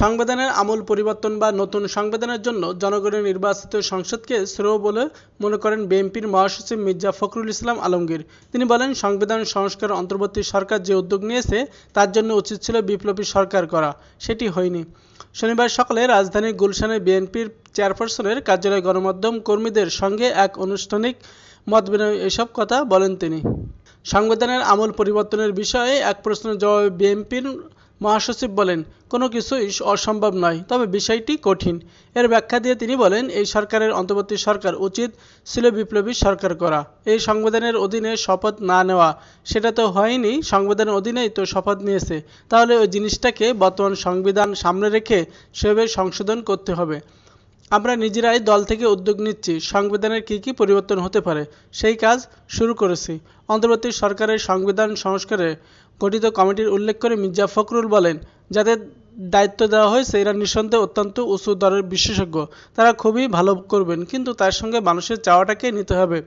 সংবিধানের আমূল পরিবর্তন বা নতুন সংবিধানের জন্য জনগণের নির্বাচিত সংসদকে শ্রেয় বলে মনে করেন বিএনপির মহাসচিব মির্জা ফখরুল ইসলাম আলমগীর তিনি বলেন সংবিধান সংস্কার অন্তর্বর্তী সরকার যে উদ্যোগ নিয়েছে তার জন্য উচিত ছিল বিপ্লবী সরকার করা সেটি হয়নি শনিবার সকালে রাজধানী গুলশানে বিএনপির চেয়ারপারসনের কার্যালয়ে গণমাধ্যম কর্মীদের সঙ্গে এক আনুষ্ঠানিক মত বিনিময়ে এসব কথা বলেন তিনি সংবিধানের আমূল পরিবর্তনের বিষয়ে এক প্রশ্নের জবাবে বিএনপির মহাসচিব বলেন কোনো কিছুই অসম্ভব নয় তবে বিষয়টি কঠিন এর ব্যাখ্যা দিয়ে তিনি বলেন এই সরকারের অন্তর্বর্তী সরকার উচিত ছিল বিপ্লবী সরকার করা এই সংবিধানের অধীনে শপথ না নেওয়া সেটা তো হয়নি সংবিধানের অধীনেই তো শপথ নিয়েছে তাহলে ওই জিনিসটাকে বর্তমান সংবিধান সামনে রেখে সেভাবে সংশোধন করতে হবে আমরা নিজেরাই দল থেকে উদ্যোগ নিচ্ছি সংবিধানের কি কি পরিবর্তন হতে পারে সেই কাজ শুরু করেছি অন্তর্বর্তী সরকারের সংবিধান সংস্কারে গঠিত কমিটির উল্লেখ করে মির্জা ফখরুল বলেন যাদের দায়িত্ব দেওয়া হয়েছে এরা নিঃসন্দেহে অত্যন্ত উঁচু দরের বিশেষজ্ঞ তারা খুবই ভালো করবেন কিন্তু তার সঙ্গে মানুষের চাওয়াটাকে নিতে হবে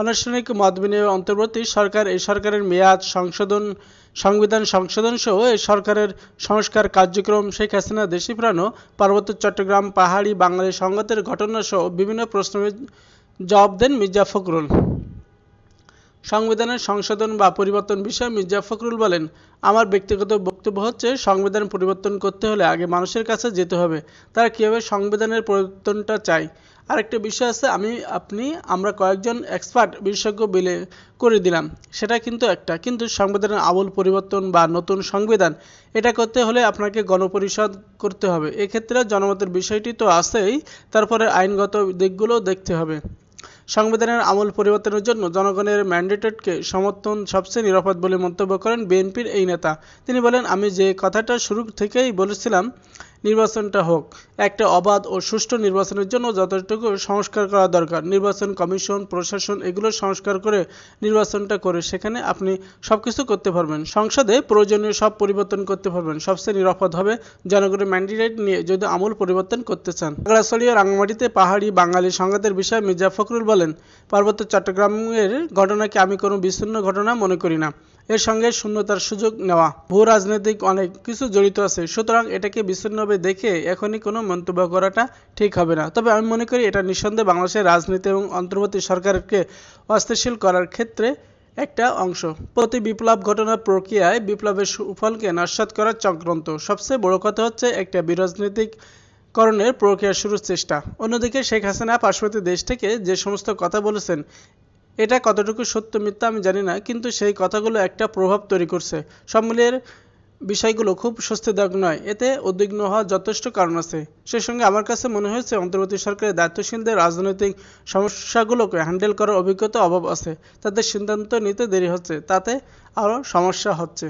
আনুষ্ঠানিক মত বিনিময় অন্তর্বর্তী সরকার এই সরকারের মেয়াদ সংশোধন সংবিধান সংশোধন সহ এই সরকারের সংস্কার কার্যক্রম শেখ হাসিনা দেশি ফেরানো পার্বত্য চট্টগ্রাম পাহাড়ি বাঙালি সংঘাতের ঘটনা সহ বিভিন্ন প্রশ্নের জবাব দেন মির্জা ফখরুল সংবিধানের সংশোধন বা পরিবর্তন বিষয়ে মির্জা ফখরুল বলেন আমার ব্যক্তিগত বক্তব্য হচ্ছে সংবিধান পরিবর্তন করতে হলে আগে মানুষের কাছে যেতে হবে তারা কীভাবে সংবিধানের পরিবর্তনটা আর আরেকটা বিষয় আছে আমি আপনি আমরা কয়েকজন এক্সপার্ট বিশেষজ্ঞ বিলে করে দিলাম সেটা কিন্তু একটা কিন্তু সংবিধানের আবল পরিবর্তন বা নতুন সংবিধান এটা করতে হলে আপনাকে গণপরিষদ করতে হবে এক্ষেত্রে জনমতের বিষয়টি তো আছেই তারপরে আইনগত দিকগুলো দেখতে হবে সংবিধানের আমল পরিবর্তনের জন্য জনগণের ম্যান্ডেটেডকে সমর্থন সবচেয়ে নিরাপদ বলে মন্তব্য করেন বিএনপির এই নেতা তিনি বলেন আমি যে কথাটা শুরু থেকেই বলেছিলাম নির্বাচনটা হোক একটা অবাধ ও সুষ্ঠু নির্বাচনের জন্য যতটুকু সংস্কার করা দরকার নির্বাচন কমিশন প্রশাসন এগুলো সংস্কার করে নির্বাচনটা করে সেখানে আপনি সব কিছু করতে পারবেন সংসদে প্রয়োজনীয় সব পরিবর্তন করতে পারবেন সবচেয়ে নিরাপদ হবে জনগণের ম্যান্ডেট নিয়ে যদি আমূল পরিবর্তন করতে চান খাগড়াছড়ি ও পাহাড়ি বাঙালি সংঘাতের বিষয়ে মির্জা ফখরুল বলেন পার্বত্য চট্টগ্রামের ঘটনাকে আমি কোনো বিচ্ছিন্ন ঘটনা মনে করি না এর সঙ্গে শূন্যতার সুযোগ নেওয়া ভূ রাজনৈতিক অনেক কিছু জড়িত আছে সুতরাং এটাকে বিচ্ছিন্নভাবে দেখে এখনই কোনো মন্তব্য করাটা ঠিক হবে না তবে আমি মনে করি এটা নিঃসন্দেহে বাংলাদেশের রাজনীতি এবং অন্তর্বর্তী সরকারকে অস্থিরশীল করার ক্ষেত্রে একটা অংশ প্রতি বিপ্লব ঘটনার প্রক্রিয়ায় বিপ্লবের সুফলকে নাশ্বাত করার চক্রান্ত সবচেয়ে বড় কথা হচ্ছে একটা বিরাজনৈতিক করণের প্রক্রিয়া শুরুর চেষ্টা অন্যদিকে শেখ হাসিনা পার্শ্ববর্তী দেশ থেকে যে সমস্ত কথা বলেছেন এটা কতটুকু সত্য মিথ্যা আমি জানি না কিন্তু সেই কথাগুলো একটা প্রভাব তৈরি করছে সব বিষয়গুলো খুব স্বস্তিদায়ক নয় এতে উদ্বিগ্ন হওয়ার যথেষ্ট কারণ আছে সে সঙ্গে আমার কাছে মনে হয়েছে অন্তর্বর্তী সরকারের দায়িত্বশীলদের রাজনৈতিক সমস্যাগুলোকে হ্যান্ডেল করার অভিজ্ঞতা অভাব আছে তাদের সিদ্ধান্ত নিতে দেরি হচ্ছে তাতে আরও সমস্যা হচ্ছে